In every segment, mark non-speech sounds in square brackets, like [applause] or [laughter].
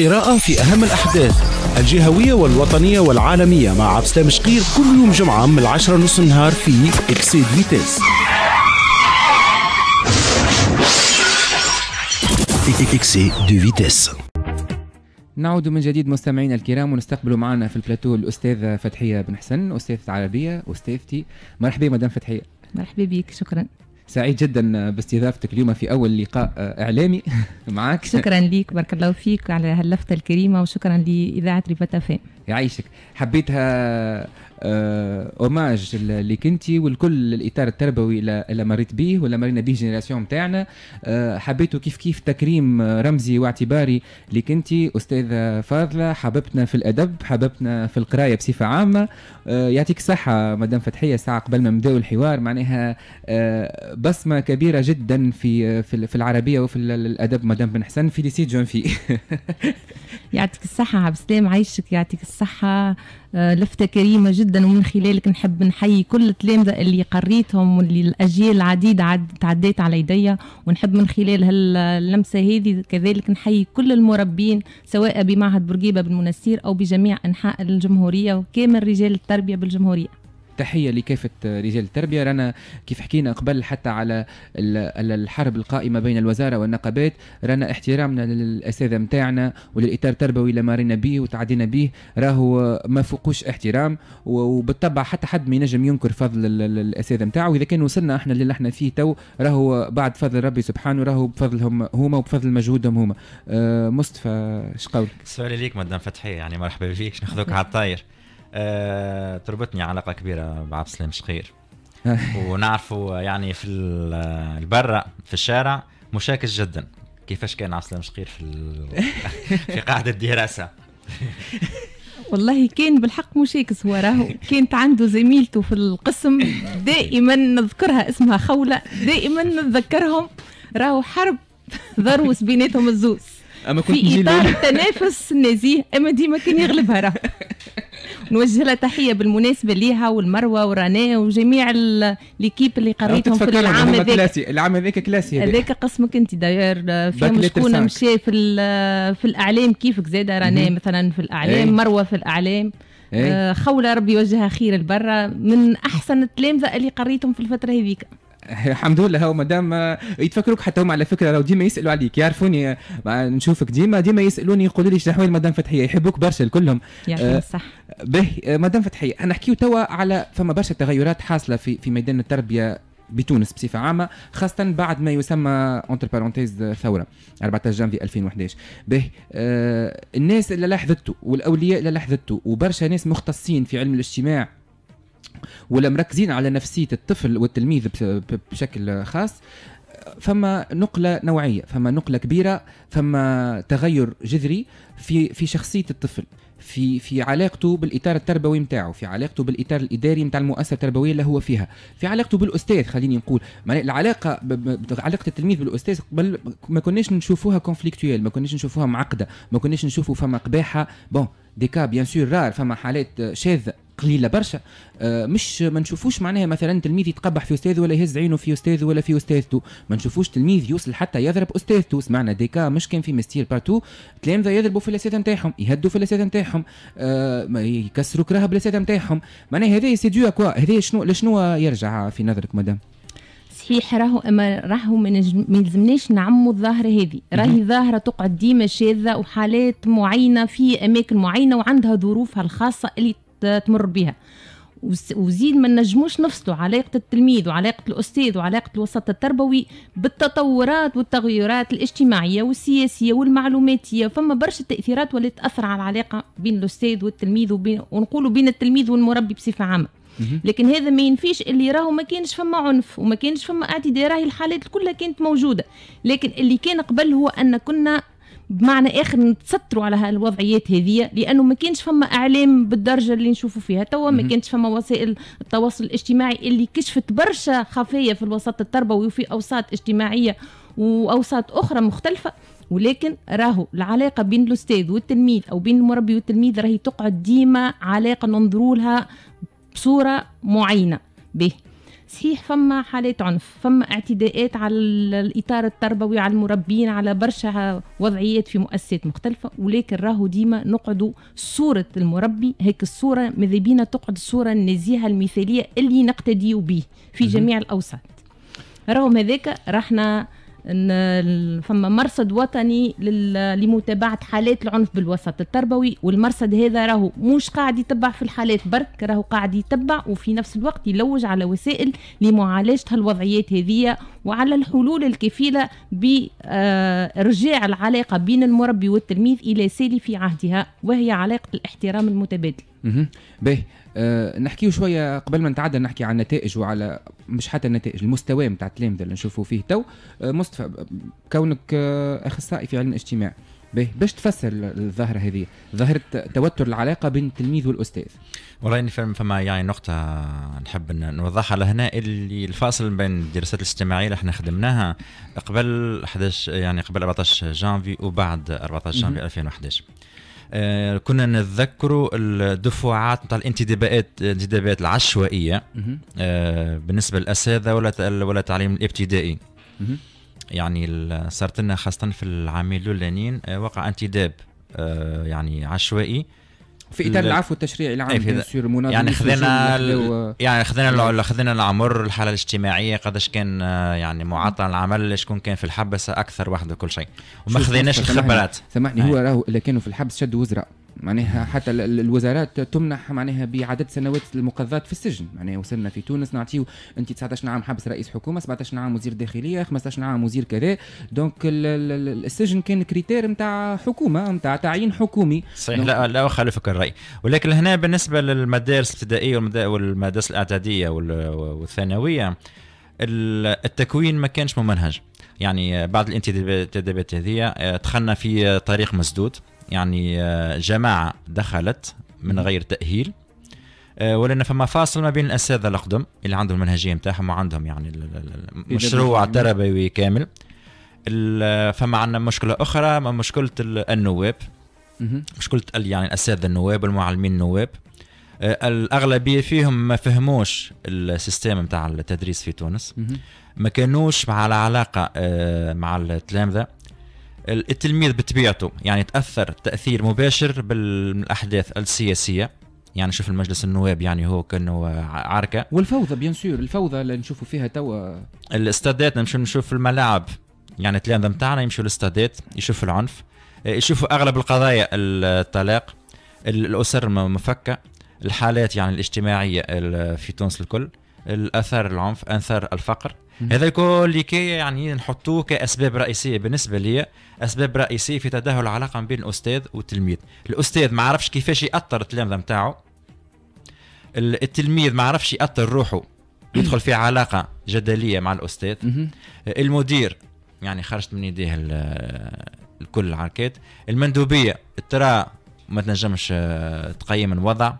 القراءة في أهم الأحداث الجهوية والوطنية والعالمية مع عبد السلام شقير كل يوم جمعة من العشرة نص النهار في إكسيد فيتيس إكسيد فيتيس نعود من جديد مستمعينا الكرام ونستقبل معنا في البلاتو الأستاذة فتحية بن حسن أستاذة عربية أستاذتي مرحبا مدام فتحية مرحبا بك شكرا سعيد جدا باستضافتك اليوم في اول لقاء اعلامي [laughs] معك شكرا ليك بارك الله فيك على هاللفته الكريمه وشكرا لاذاعه ريبات فام يعيشك حبيتها اوماج آه، اللي كنتي والكل الاطار التربوي اللي مريت به ولا مرينا به جينيراسيون تاعنا آه، حبيته كيف كيف تكريم رمزي واعتباري اللي كنتي استاذه فاضله حببتنا في الادب حببتنا في القرايه بصفه عامه آه، يعطيك الصحه مدام فتحيه ساعه قبل ما نبداو الحوار معناها بصمه كبيره جدا في في العربيه وفي الادب مدام بن حسن في سي جون في يعطيك الصحه عبد السلام عايشك يعطيك الصحه آه، لفتة كريمة جدا ومن خلالك نحب نحيي كل التلامذة اللي قريتهم واللي الأجيال العديدة عد تعديت على يديا ونحب من خلال هاللمسة هذه كذلك نحيي كل المربين سواء بمعهد بورقيبة بالمنسير أو بجميع أنحاء الجمهورية وكامل رجال التربية بالجمهورية تحيه لكافه رجال التربيه رانا كيف حكينا قبل حتى على الحرب القائمه بين الوزاره والنقابات رانا احترامنا للاساتذه نتاعنا وللاطار التربوي اللي مارينا به وتعدينا به راهو ما فوقوش احترام وبالطبع حتى حد ما ينجم ينكر فضل الاساتذه نتاعو اذا كان وصلنا احنا للي احنا فيه تو راهو بعد فضل ربي سبحانه راهو بفضلهم هما وبفضل مجهودهم هما أه مصطفى شقولك السؤال ليك مدام فتحيه يعني مرحبا بك ناخذوك على الطاير آه، تربطني علاقه كبيره مع عبد السلام شقير [laughs] ونعرفه يعني في البرة في الشارع مشاكس جدا كيفاش كان عبد السلام شقير في [laughs] في قاعده الدراسه [laughs] والله كان بالحق مشاكس هو راهو كانت عنده زميلته في القسم دائما نذكرها اسمها خولة دائما نتذكرهم راهو حرب ضروس بيناتهم الزوز اما كنت في اطار تنافس نزيه اما ديما كان يغلبها راه [laughs] نوجه لها تحيه بالمناسبه ليها والمروه ورنا وجميع ليكيب اللي قريتهم في العام هذاك العام هذاك كلاسي هذاك قسمك انت داير آه، فيهم شكون مشى في في الاعلام كيفك زاده رنا مثلا في الاعلام إيه. مروه في الاعلام إيه. آه، خوله ربي يوجهها خير لبرا من احسن التلامذه اللي قريتهم في الفتره هذيك [laughs] الحمد لله هو مدام يتفكروك حتى هم على فكره لو ديما يسالوا عليك يعرفوني نشوفك ديما ديما يسالوني يقولوا لي شنو مدام فتحيه يحبوك برشا الكلهم يعني صح آه باهي مدام فتحيه نحكيو توا على فما برشا تغيرات حاصله في في ميدان التربيه بتونس بصفة عامة خاصة بعد ما يسمى اونتر بارونتيز ثورة 14 جانفي 2011 به آه الناس اللي لاحظته والأولياء اللي لاحظته وبرشا ناس مختصين في علم الاجتماع ولا مركزين على نفسيه الطفل والتلميذ بشكل خاص فما نقلة نوعية فما نقلة كبيرة فما تغير جذري في في شخصية الطفل في في علاقته بالاطار التربوي نتاعو في علاقته بالاطار الاداري نتاع المؤسسه التربويه اللي هو فيها في علاقته بالاستاذ خليني نقول معناها العلاقه علاقه التلميذ بالاستاذ قبل ما كناش نشوفوها كونفليكتويل ما كناش نشوفوها معقده ما كناش نشوفوا فما قباحه بون دي كا بيان سور رار فما حالات شاذه قليله برشا آه، مش ما نشوفوش معناها مثلا تلميذ يتقبح في استاذ ولا يهز عينه في استاذ ولا في استاذته ما نشوفوش تلميذ يوصل حتى يضرب استاذته سمعنا ديكا مش كان في مستير بارتو تلامذه يضربوا في الاساتذه نتاعهم يهدوا في الاساتذه نتاعهم آه، يكسروا كراهه بالاساتذه نتاعهم معناها هذا سي اكوا هذا شنو لشنو يرجع في نظرك مدام صحيح راهو اما راهو ما يلزمناش نعموا الظاهره هذه راهي ظاهره تقعد ديما شاذه وحالات معينه في اماكن معينه وعندها ظروفها الخاصه اللي تمر بها وزيد ما نجموش نفصلوا علاقة التلميذ وعلاقة الأستاذ وعلاقة الوسط التربوي بالتطورات والتغيرات الاجتماعية والسياسية والمعلوماتية فما برشا تأثيرات ولا تأثر على العلاقة بين الأستاذ والتلميذ ونقولوا بين التلميذ والمربي بصفة عامة لكن هذا ما ينفيش اللي راهو ما كانش فما عنف وما كانش فما اعتداء راهي الحالات كلها كانت موجوده لكن اللي كان قبل هو ان كنا بمعنى اخر نتستروا على هالوضعيات هذه لانه ما كانش فما اعلام بالدرجه اللي نشوفوا فيها توا ما كانش فما وسائل التواصل الاجتماعي اللي كشفت برشا خفايا في الوسط التربوي وفي اوساط اجتماعيه واوساط اخرى مختلفه ولكن راهو العلاقه بين الاستاذ والتلميذ او بين المربي والتلميذ راهي تقعد ديما علاقه ننظروا لها بصوره معينه به صحيح فما حالات عنف فما اعتداءات على الاطار التربوي على المربين على برشا وضعيات في مؤسسات مختلفه ولكن راهو ديما نقعدوا صوره المربي هيك الصوره ماذا بينا تقعد الصوره النزيهه المثاليه اللي نقتديو به في جميع الاوساط رغم هذاك رحنا ان فما مرصد وطني لمتابعة حالات العنف بالوسط التربوي والمرصد هذا راهو مش قاعد يتبع في الحالات برك راهو قاعد يتبع وفي نفس الوقت يلوج على وسائل لمعالجة هالوضعيات هذه وعلى الحلول الكفيلة بإرجاع آه، العلاقة بين المربي والتلميذ إلى سالي في عهدها وهي علاقة الاحترام المتبادل. باهي نحكي آه، نحكيو شويه قبل ما نتعدى نحكي عن النتائج وعلى مش حتى النتائج المستوى نتاع التلامذه اللي نشوفوا فيه تو آه، مصطفى كونك آه، اخصائي في علم الاجتماع باش تفسر الظاهره هذه ظاهره توتر العلاقه بين التلميذ والاستاذ والله اني فما يعني نقطه نحب نوضحها لهنا اللي الفاصل بين الدراسات الاجتماعيه اللي احنا خدمناها قبل 11 يعني قبل 14 جانفي وبعد 14 جانفي 2011 آه، كنا نتذكروا الدفعات نتاع الانتدابات الانتدابات العشوائيه آه، بالنسبه للاساتذه ولا ولا التعليم الابتدائي يعني صارت لنا خاصه في العامين الاولانيين آه، وقع انتداب يعني عشوائي في اطار العفو التشريعي العام إيه في يعني خذينا و... يعني خذينا خذينا العمر الحاله الاجتماعيه قداش كان آه، يعني معطل العمل شكون كان في الحبس اكثر وحده وكل شيء وما خذيناش الخبرات سامحني هو راهو اللي كانوا في الحبس شدوا وزراء معناها حتى الوزارات تمنح معناها بعدد سنوات المقضات في السجن معناها وصلنا في تونس نعطيو انت 19 عام حبس رئيس حكومه 17 عام وزير داخليه 15 عام وزير كذا دونك السجن كان كريتير نتاع حكومه نتاع تعيين حكومي صحيح لا لا اخالفك الراي ولكن هنا بالنسبه للمدارس الابتدائيه والمدارس الاعداديه والثانويه التكوين ما كانش ممنهج يعني بعد الانتدابات هذه آه، دخلنا في طريق مسدود يعني آه، جماعه دخلت من غير تاهيل آه، ولان فما فاصل ما بين الاساتذه الاقدم اللي عندهم المنهجيه نتاعهم وعندهم يعني المشروع التربوي كامل فما عندنا مشكله اخرى مشكله النواب مشكله يعني الاساتذه النواب والمعلمين النواب آه، الاغلبيه فيهم ما فهموش السيستم نتاع التدريس في تونس ما كانوش مع العلاقه مع التلامذه التلميذ بطبيعته يعني تاثر تاثير مباشر بالاحداث السياسيه يعني شوف المجلس النواب يعني هو كانه عركه والفوضى بيان سور الفوضى اللي نشوفوا فيها توا الاستادات نمشي نشوف الملاعب يعني تلاندا نتاعنا يمشوا الاستادات يشوفوا العنف آه، يشوفوا اغلب القضايا الطلاق الاسر المفكه الحالات يعني الاجتماعيه في تونس الكل الاثار العنف اثار الفقر هذا الكل كي يعني نحطوه كاسباب رئيسيه بالنسبه لي اسباب رئيسيه في تدهور العلاقه بين الاستاذ والتلميذ الاستاذ ما عرفش كيفاش ياثر التلامذه نتاعو التلميذ ما عرفش ياثر روحه يدخل في علاقه جدليه مع الاستاذ المدير يعني خرجت من يديه الكل العركات المندوبيه ترى ما تنجمش آه، تقيم الوضع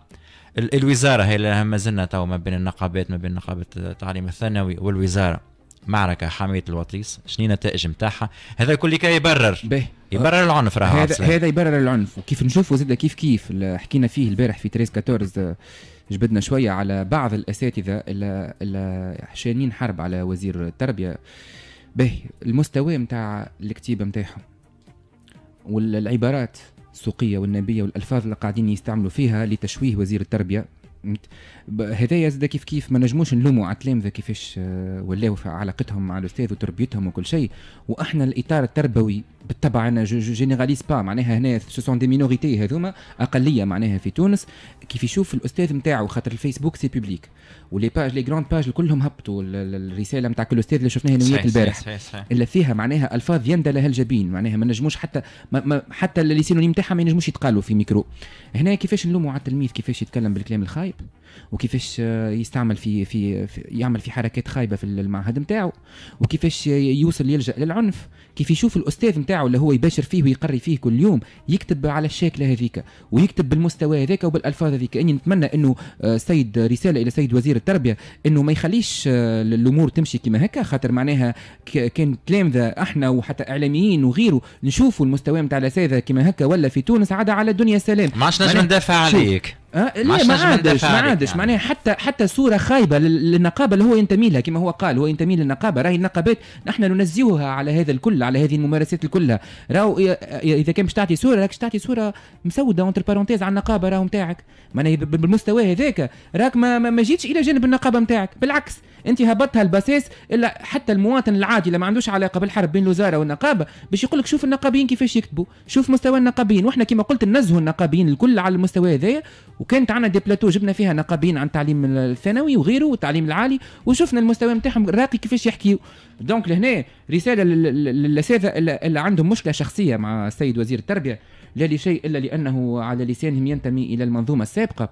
الوزاره هي اللي ما زلنا تو ما بين النقابات ما بين نقابه التعليم الثانوي والوزاره معركه حاميه الوطيس شنو النتائج نتاعها هذا كل كي يبرر به يبرر العنف راه هذا هذا يبرر العنف وكيف نشوفوا زاد كيف كيف حكينا فيه البارح في 13 14 جبدنا شويه على بعض الاساتذه اللي حشانين حرب على وزير التربيه به المستوى نتاع الكتيبه نتاعهم والعبارات السوقيه والنبيه والالفاظ اللي قاعدين يستعملوا فيها لتشويه وزير التربيه هذايا زاد كيف كيف ما نجموش نلوموا على التلامذه كيفاش آه، ولاو في علاقتهم مع الاستاذ وتربيتهم وكل شيء واحنا الاطار التربوي بالطبع انا جو جينيراليز با معناها هنا سو دي مينوريتي هذوما اقليه معناها في تونس كيف يشوف الاستاذ نتاعو خاطر الفيسبوك سي بيبليك ولي باج لي جراند باج كلهم هبطوا الرساله نتاع كل استاذ اللي شفناها نويات البارح إلا فيها معناها الفاظ يندى لها الجبين معناها ما نجموش حتى ما ما حتى اللي سينونيم نتاعها ما ينجموش يتقالوا في ميكرو هنا كيفاش نلوموا على التلميذ كيفاش يتكلم بالكلام الخايب وكيفاش يستعمل في, في في يعمل في حركات خايبه في المعهد نتاعو وكيفاش يوصل يلجا للعنف كيف يشوف الاستاذ نتاعو اللي هو يباشر فيه ويقري فيه كل يوم يكتب على الشكل هذيك ويكتب بالمستوى هذاك وبالالفاظ هذيك اني نتمنى انه آه، سيد رساله الى سيد وزير التربيه انه ما يخليش آه، الامور تمشي كما هكا خاطر معناها كان تلامذه احنا وحتى اعلاميين وغيره نشوفوا المستوى نتاع الاساتذه كما هكا ولا في تونس عاد على الدنيا سلام ما عادش نجم ندافع عليك أه ليه ما عادش ما عادش يعني. معناها حتى حتى صوره خايبه للنقابه اللي هو ينتمي لها كما هو قال هو ينتمي للنقابه راهي النقابات نحن ننزهها على هذا الكل على هذه الممارسات الكلها راهو اذا كان باش تعطي صوره راك تعطي صوره مسوده اونتر بارونتيز على النقابه راهو نتاعك معناها بالمستوى هذاك راك ما, ما جيتش الى جانب النقابه نتاعك بالعكس انت هبطتها البساس الا حتى المواطن العادي اللي ما عندوش علاقه بالحرب بين الوزاره والنقابه باش يقول لك شوف النقابيين كيفاش يكتبوا شوف مستوى النقابيين واحنا كما قلت ننزهوا النقابيين الكل على المستوى هذايا وكانت عندنا دي بلاتو جبنا فيها نقابيين عن التعليم الثانوي وغيره والتعليم العالي وشفنا المستوى نتاعهم راقي كيفاش يحكيوا دونك لهنا رساله للاساتذه اللي عندهم مشكله شخصيه مع السيد وزير التربيه لا لشيء الا لانه على لسانهم ينتمي الى المنظومه السابقه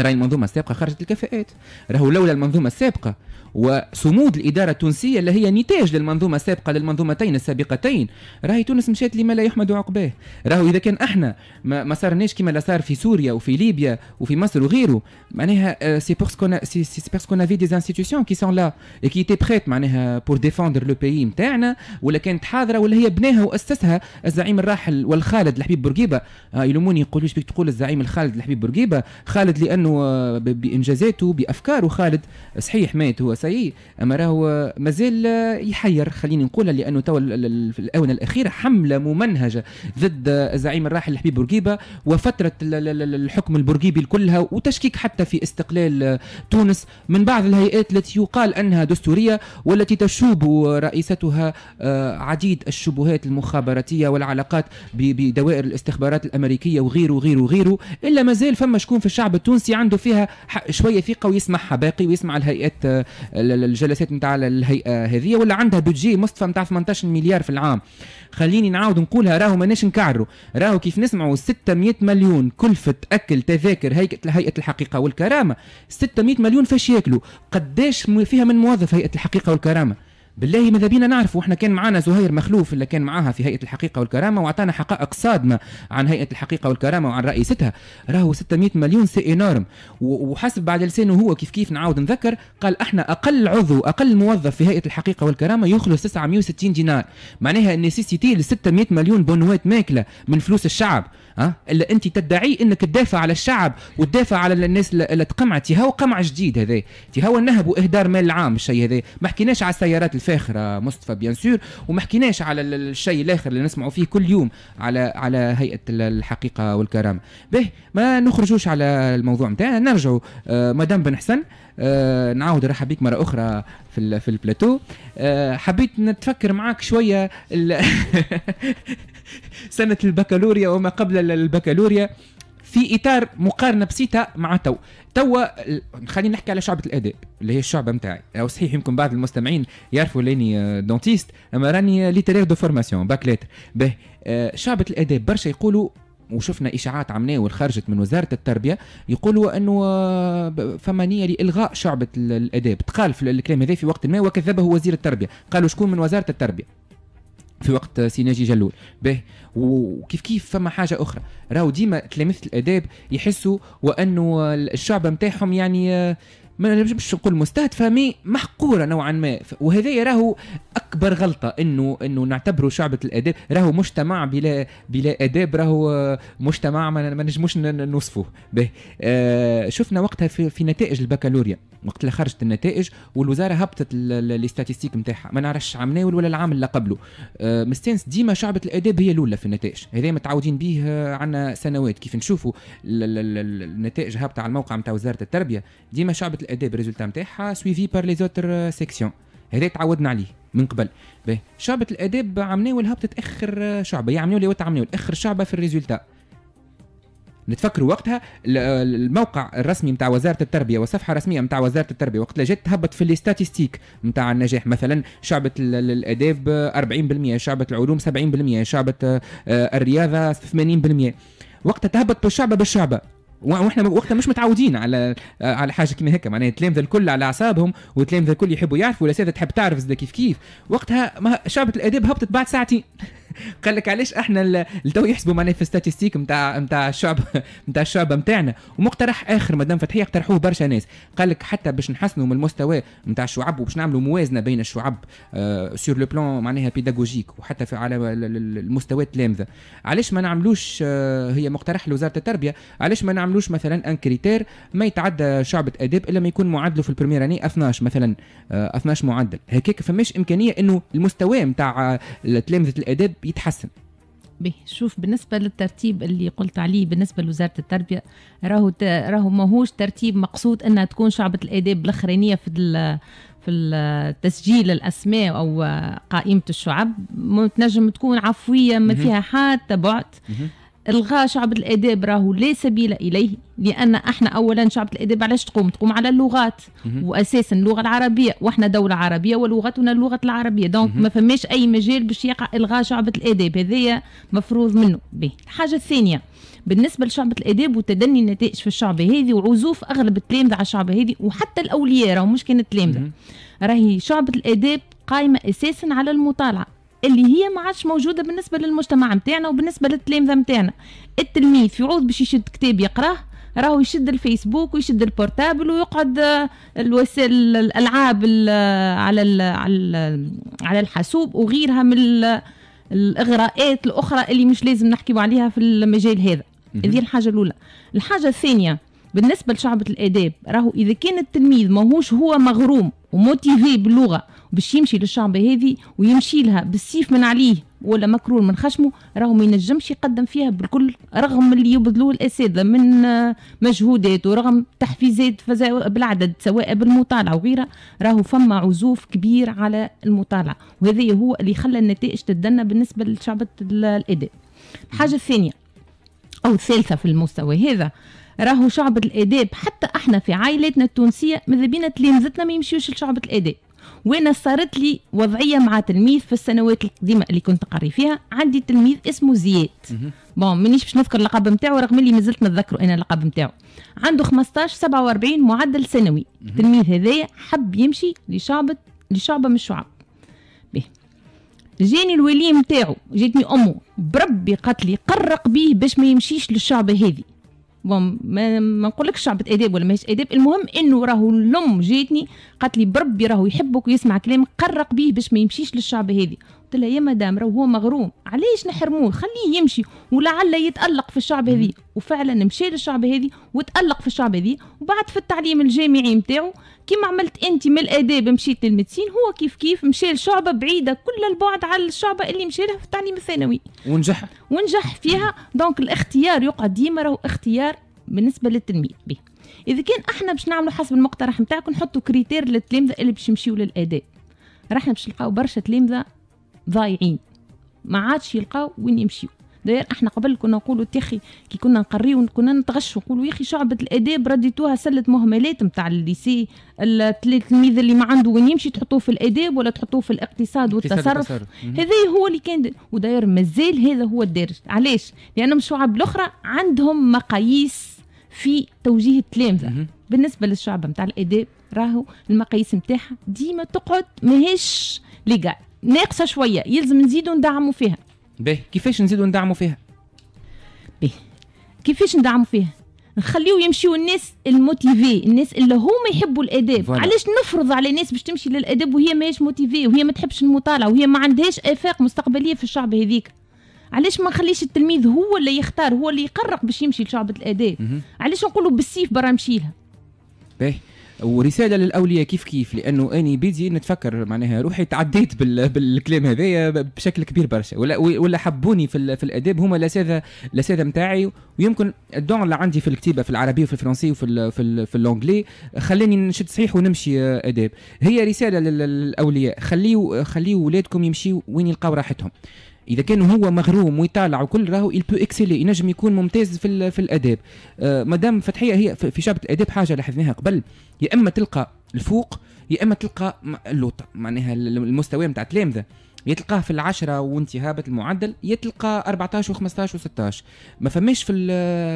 راهي المنظومه السابقه خرجت الكفاءات راهو لولا المنظومه السابقه وصمود الاداره التونسيه اللي هي نتاج للمنظومه السابقه للمنظومتين السابقتين راهي تونس مشات لما لا يحمد عقباه راهو اذا كان احنا ما, ما صارناش كما اللي صار في سوريا وفي ليبيا وفي مصر وغيره معناها سي بورسكون سي بورسكون افي دي انستيتيوشن كي سون لا اي كي تي بريت معناها بور ديفوندر لو بيي نتاعنا ولا كانت حاضره ولا هي بناها واسسها الزعيم الراحل والخالد الحبيب بورقيبه آه يلوموني يقولوا ايش بك تقول الزعيم الخالد الحبيب بورقيبه خالد لانه آه، بانجازاته بافكاره خالد صحيح مات هو سي اما راهو مازال يحير خليني نقولها لانه توا في الاونه الاخيره حمله ممنهجه ضد الزعيم الراحل الحبيب بورقيبه وفتره الحكم البورقيبي كلها وتشكيك حتى في استقلال تونس من بعض الهيئات التي يقال انها دستوريه والتي تشوب رئيستها آه، عديد الشبهات المخابراتيه والعلاقات بدوائر الاستخبارات الامريكيه وغيره وغيره وغيره الا مازال فما شكون في الشعب التونسي عنده فيها شويه ثقه ويسمعها باقي ويسمع الهيئات آه، الجلسات نتاع الهيئه هذه ولا عندها بودجي مصطفى نتاع 18 مليار في العام خليني نعاود نقولها راهو ماناش نكعروا راهو كيف نسمعوا 600 مليون كلفه اكل تذاكر هيئه هيئه الحقيقه والكرامه 600 مليون فاش ياكلوا قداش فيها من موظف هيئه الحقيقه والكرامه بالله ماذا بينا نعرف واحنا كان معنا زهير مخلوف اللي كان معاها في هيئه الحقيقه والكرامه واعطانا حقائق صادمه عن هيئه الحقيقه والكرامه وعن رئيستها راهو 600 مليون سي انورم وحسب بعد لسانه هو كيف كيف نعاود نذكر قال احنا اقل عضو اقل موظف في هيئه الحقيقه والكرامه يخلص 960 دينار معناها النسيسيتي ل 600 مليون بونوات ماكله من فلوس الشعب أه؟ الا انت تدعي انك تدافع على الشعب وتدافع على الناس اللي تقمعت هو قمع جديد هذا هو النهب واهدار مال العام الشيء هذا ما حكيناش على السيارات الفاخره مصطفى بيان سور وما حكيناش على الشيء الاخر اللي نسمعوا فيه كل يوم على على هيئه الحقيقه والكرامه به ما نخرجوش على الموضوع نتاعنا نرجعوا آه مدام بن حسن آه نعاود نرحب بك مره اخرى في في البلاتو آه حبيت نتفكر معاك شويه [laughs] سنه البكالوريا وما قبل البكالوريا في اطار مقارنه بسيطه مع تو تو خلينا نحكي على شعبه الاداء اللي هي الشعبه نتاعي او صحيح يمكن بعض المستمعين يعرفوا لاني دونتيست آه، اما راني ليتيرير دو فورماسيون باك ليتر به آه، شعبه الاداء برشا يقولوا وشفنا اشاعات عمناه وخرجت من وزاره التربيه يقولوا انه آه، فمانيه نيه لالغاء شعبه الاداب تقال في الكلام هذا في وقت ما وكذبه وزير التربيه قالوا شكون من وزاره التربيه في وقت سيناجي جلول به وكيف كيف فما حاجه اخرى راهو ديما تلامذه الاداب يحسوا وانه الشعب نتاعهم يعني ما نجمش نقول مستهدفه مي محقوره نوعا ما وهذا راهو اكبر غلطه انه انه نعتبره شعبة الاداب راهو مجتمع بلا بلا اداب راهو مجتمع ما نجموش نوصفه به آه شفنا وقتها في, في نتائج البكالوريا وقت اللي خرجت النتائج والوزاره هبطت الاستاتستيك نتاعها ما نعرفش عام ناول ولا العام اللي قبله آه مستانس ديما شعبة الاداب هي الاولى في النتائج هذا متعودين به عنا سنوات كيف نشوفوا النتائج هابطه على الموقع نتاع وزاره التربيه ديما شعبة الاداء بالريزولتا نتاعها سويفي بار لي زوتر سيكسيون هذا تعودنا عليه من قبل به شعبة الاداب عمناو لها تاخر آه، شعبة يعملوا لي عملناو اخر شعبة في الريزولتا نتفكروا وقتها الموقع الرسمي نتاع وزاره التربيه والصفحه الرسميه نتاع وزاره التربيه وقت جات تهبط في الاستاتيستيك نتاع النجاح مثلا شعبه الاداب 40% آه، شعبه العلوم 70% شعبه آه، الرياضه 80% وقتها تهبط بالشعبه بالشعبه واحنا وقتها مش متعودين على على حاجه كيما هيك معناها التلامذه الكل على اعصابهم والتلامذه الكل يحبوا يعرفوا والاساتذه تحب تعرف زاد كيف كيف وقتها شعبة الاداب هبطت بعد ساعتين [laughs] قال لك علاش احنا لتو يحسبوا معناها في ستاتيستيك نتاع نتاع الشعب نتاع [laughs] الشعب نتاعنا ومقترح اخر مدام فتحيه اقترحوه برشا ناس قال لك حتى باش نحسنوا من المستوى نتاع الشعب وباش نعملوا موازنه بين الشعب آه سور لو بلان معناها بيداغوجيك وحتى في على المستوى التلامذه علاش ما نعملوش آه هي مقترح لوزاره التربيه علاش ما نعملوش مثلا ان كريتير ما يتعدى شعبة اداب الا ما يكون معدله في البريمير اني 12 مثلا آه 12 معدل هكاك فماش امكانيه انه المستوى نتاع آه، تلامذه الاداب يتحسن به شوف بالنسبه للترتيب اللي قلت عليه بالنسبه لوزاره التربيه راهو راهو ماهوش ترتيب مقصود انها تكون شعبه الاداب الاخرانيه في في تسجيل الاسماء او قائمه الشعب تنجم تكون عفويه ما فيها حتى بعد الغاء شعب الاداب راهو لا سبيل اليه لان احنا اولا شعب الاداب علاش تقوم تقوم على اللغات واساسا اللغه العربيه واحنا دوله عربيه ولغتنا اللغه العربيه دونك ما فماش اي مجال باش يقع الغاء شعبة الاداب هذايا مفروض منه به الحاجه الثانيه بالنسبه لشعبة الاداب وتدني النتائج في الشعب هذه وعزوف اغلب التلامذه على الشعب هذه وحتى الاولياء راهو مش كان تلامذه راهي شعبة الاداب قائمه اساسا على المطالعه اللي هي ما عادش موجوده بالنسبه للمجتمع نتاعنا وبالنسبه للتلامذه نتاعنا التلميذ عوض باش يشد كتاب يقراه راهو يشد الفيسبوك ويشد البورتابل ويقعد آه، الوسائل الالعاب آه، على على الحاسوب وغيرها من الاغراءات الاخرى اللي مش لازم نحكيو عليها في المجال هذا هذه الحاجه الاولى الحاجه الثانيه بالنسبه لشعبه الاداب راهو اذا كان التلميذ ماهوش هو مغروم وموتيفي باللغه باش يمشي للشعبة هذه ويمشي لها بالسيف من عليه ولا مكرون من خشمه راهو ما ينجمش يقدم فيها بالكل رغم اللي يبذلوه الاساتذه من مجهودات ورغم تحفيزات بالعدد سواء بالمطالعه وغيرها راهو فما عزوف كبير على المطالعه وهذا هو اللي خلى النتائج تتدنى بالنسبه لشعبة الاداء الحاجه الثانيه او الثالثه في المستوى هذا راهو شعبة الآداب حتى احنا في عائلاتنا التونسية ماذا بينا تلامذتنا ما يمشيوش لشعبة الآداب وانا صارت لي وضعيه مع تلميذ في السنوات القديمه اللي كنت قاري فيها عندي تلميذ اسمه زياد بون مانيش باش نذكر اللقب نتاعو رغم اللي مازلت نتذكره انا اللقب نتاعو عنده 15 47 معدل سنوي التلميذ هذايا حب يمشي لشعبه لشعبه من الشعب جاني الولي نتاعو جاتني امه بربي قتلي قرق بيه باش ما يمشيش للشعبه هذه بون ما, ما نقولكش عبد اداب ولا ماهيش اداب المهم انه راهو الام جاتني قالت لي بربي راهو يحبك ويسمع كلامك قرق بيه باش ما يمشيش للشعب هذه قلت لها يا مدام راه هو مغروم علاش نحرموه خليه يمشي ولعل يتالق في الشعب هذه وفعلا مشى للشعب هذه وتالق في الشعب هذه وبعد في التعليم الجامعي نتاعو كيما عملت انت من الاداب مشيت للمدسين هو كيف كيف مشى لشعبه بعيده كل البعد على الشعبه اللي مشى لها في التعليم الثانوي ونجح ونجح فيها دونك الاختيار يقعد ديما راهو اختيار بالنسبه للتلميذ به اذا كان احنا باش نعملوا حسب المقترح نتاعكم نحطوا كريتير للتلامذه اللي باش يمشيوا للاداء راح باش نلقاو برشا تلامذه ضايعين ما عادش يلقاو وين يمشيو داير احنا قبل كنا نقولوا تخي كي كنا نقريو كنا نتغشوا نقولوا يا اخي شعبة الاداب رديتوها سلة مهملات نتاع الليسي التلميذ اللي ما عنده وين يمشي تحطوه في الاداب ولا تحطوه في الاقتصاد والتصرف هذا هو اللي كان وداير مازال هذا هو الدارج علاش لان الشعب الاخرى عندهم مقاييس في توجيه التلامذه بالنسبه للشعب نتاع الاداب راهو المقاييس نتاعها ديما تقعد ماهيش ليغال ناقصه شويه يلزم نزيدوا ندعموا فيها باهي كيفاش نزيدوا ندعموا فيها باهي كيفاش ندعموا فيها نخليو يمشيو الناس الموتيفي الناس اللي هما يحبوا الاداب علاش نفرض على ناس باش تمشي للاداب وهي ماهيش موتيفي وهي ما تحبش المطالعه وهي ما عندهاش افاق مستقبليه في الشعب هذيك علاش ما نخليش التلميذ هو اللي يختار هو اللي يقرق باش يمشي لشعبة الاداب علاش نقولوا بالسيف برا مشي لها باهي ورساله للاولياء كيف كيف لانه اني بيدي نتفكر معناها روحي تعديت بال... بالكلام هذايا بشكل كبير برشا ولا ولا حبوني في, ال... في الاداب هما الاساتذه الاساتذه نتاعي ويمكن الدون اللي عندي في الكتيبه في العربيه وفي الفرنسيه وفي ال... في, ال... في اللونجلي خلاني نشد صحيح ونمشي اداب هي رساله للاولياء خليوا خليوا ولادكم يمشيوا وين يلقاو راحتهم اذا كان هو مغروم ويطالع وكل راهو يل بو اكسيلي ينجم يكون ممتاز في في الاداب آه مدام فتحيه هي في شعبة الاداب حاجه لاحظناها قبل يا اما تلقى الفوق يا اما تلقى اللوطه معناها المستوى نتاع التلامذه يا تلقاه في العشرة وانت هابط المعدل يا تلقاه 14 و15 و16 ما فماش في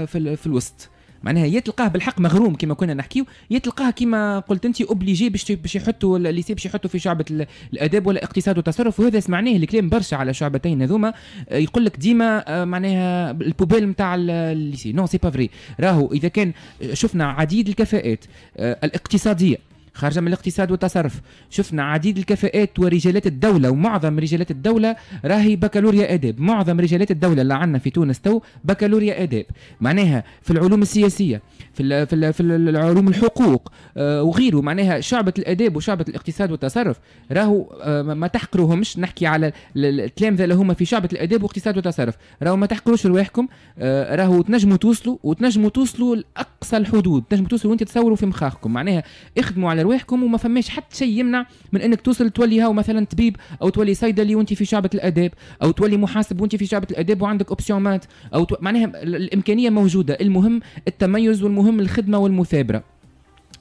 في, في الوسط معناها يا تلقاه بالحق مغروم كما كنا نحكيو يا تلقاه كما قلت انت اوبليجي باش باش يحطوا الليسي باش يحطوا في شعبه الاداب ولا اقتصاد وتصرف وهذا سمعناه الكلام برشا على شعبتين هذوما آه، يقول لك ديما آه، معناها البوبيل نتاع الليسي نو سي با فري راهو اذا كان آه، شفنا عديد الكفاءات الاقتصاديه خارجه من الاقتصاد والتصرف شفنا عديد الكفاءات ورجالات الدوله ومعظم رجالات الدوله راهي بكالوريا اداب معظم رجالات الدوله اللي عندنا في تونس تو بكالوريا اداب معناها في العلوم السياسيه في الـ في, الـ في العلوم الحقوق آه وغيره معناها شعبه الاداب وشعبه الاقتصاد والتصرف راهو آه ما تحقروهمش نحكي على التلامذه اللي هما في شعبه الاداب واقتصاد وتصرف راهو ما تحقروش رواحكم آه راهو تنجموا توصلوا وتنجموا توصلوا لاقصى الحدود تنجموا توصلوا وانت تصوروا في مخاخكم معناها اخدموا على ارواحكم وما فماش حتى شيء يمنع من انك توصل تولي هاو مثلا طبيب او تولي صيدلي وانت في شعبه الاداب او تولي محاسب وانت في شعبه الاداب وعندك اوبسيون مات او تو... معناها الامكانيه موجوده المهم التميز والمهم الخدمه والمثابره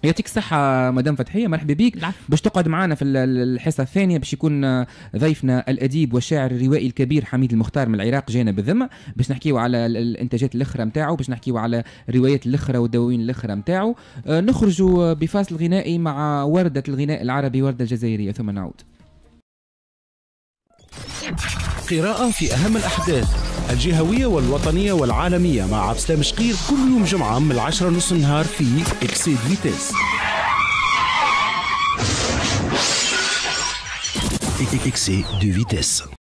يعطيك الصحة مدام فتحية مرحبا بك باش تقعد معنا في الحصة الثانية باش يكون ضيفنا الأديب والشاعر الروائي الكبير حميد المختار من العراق جينا بالذمة باش نحكيو على الإنتاجات الأخرى نتاعو باش نحكيو على الروايات الأخرى والدواوين الأخرى نتاعو آه، نخرجوا بفاصل غنائي مع وردة الغناء العربي وردة الجزائرية ثم نعود قراءة في أهم الأحداث الجهوية والوطنية والعالمية مع عبد السلام شقير كل يوم جمعة من العشرة نص النهار في اكسيد فيتيس اكسيد دو فيتيس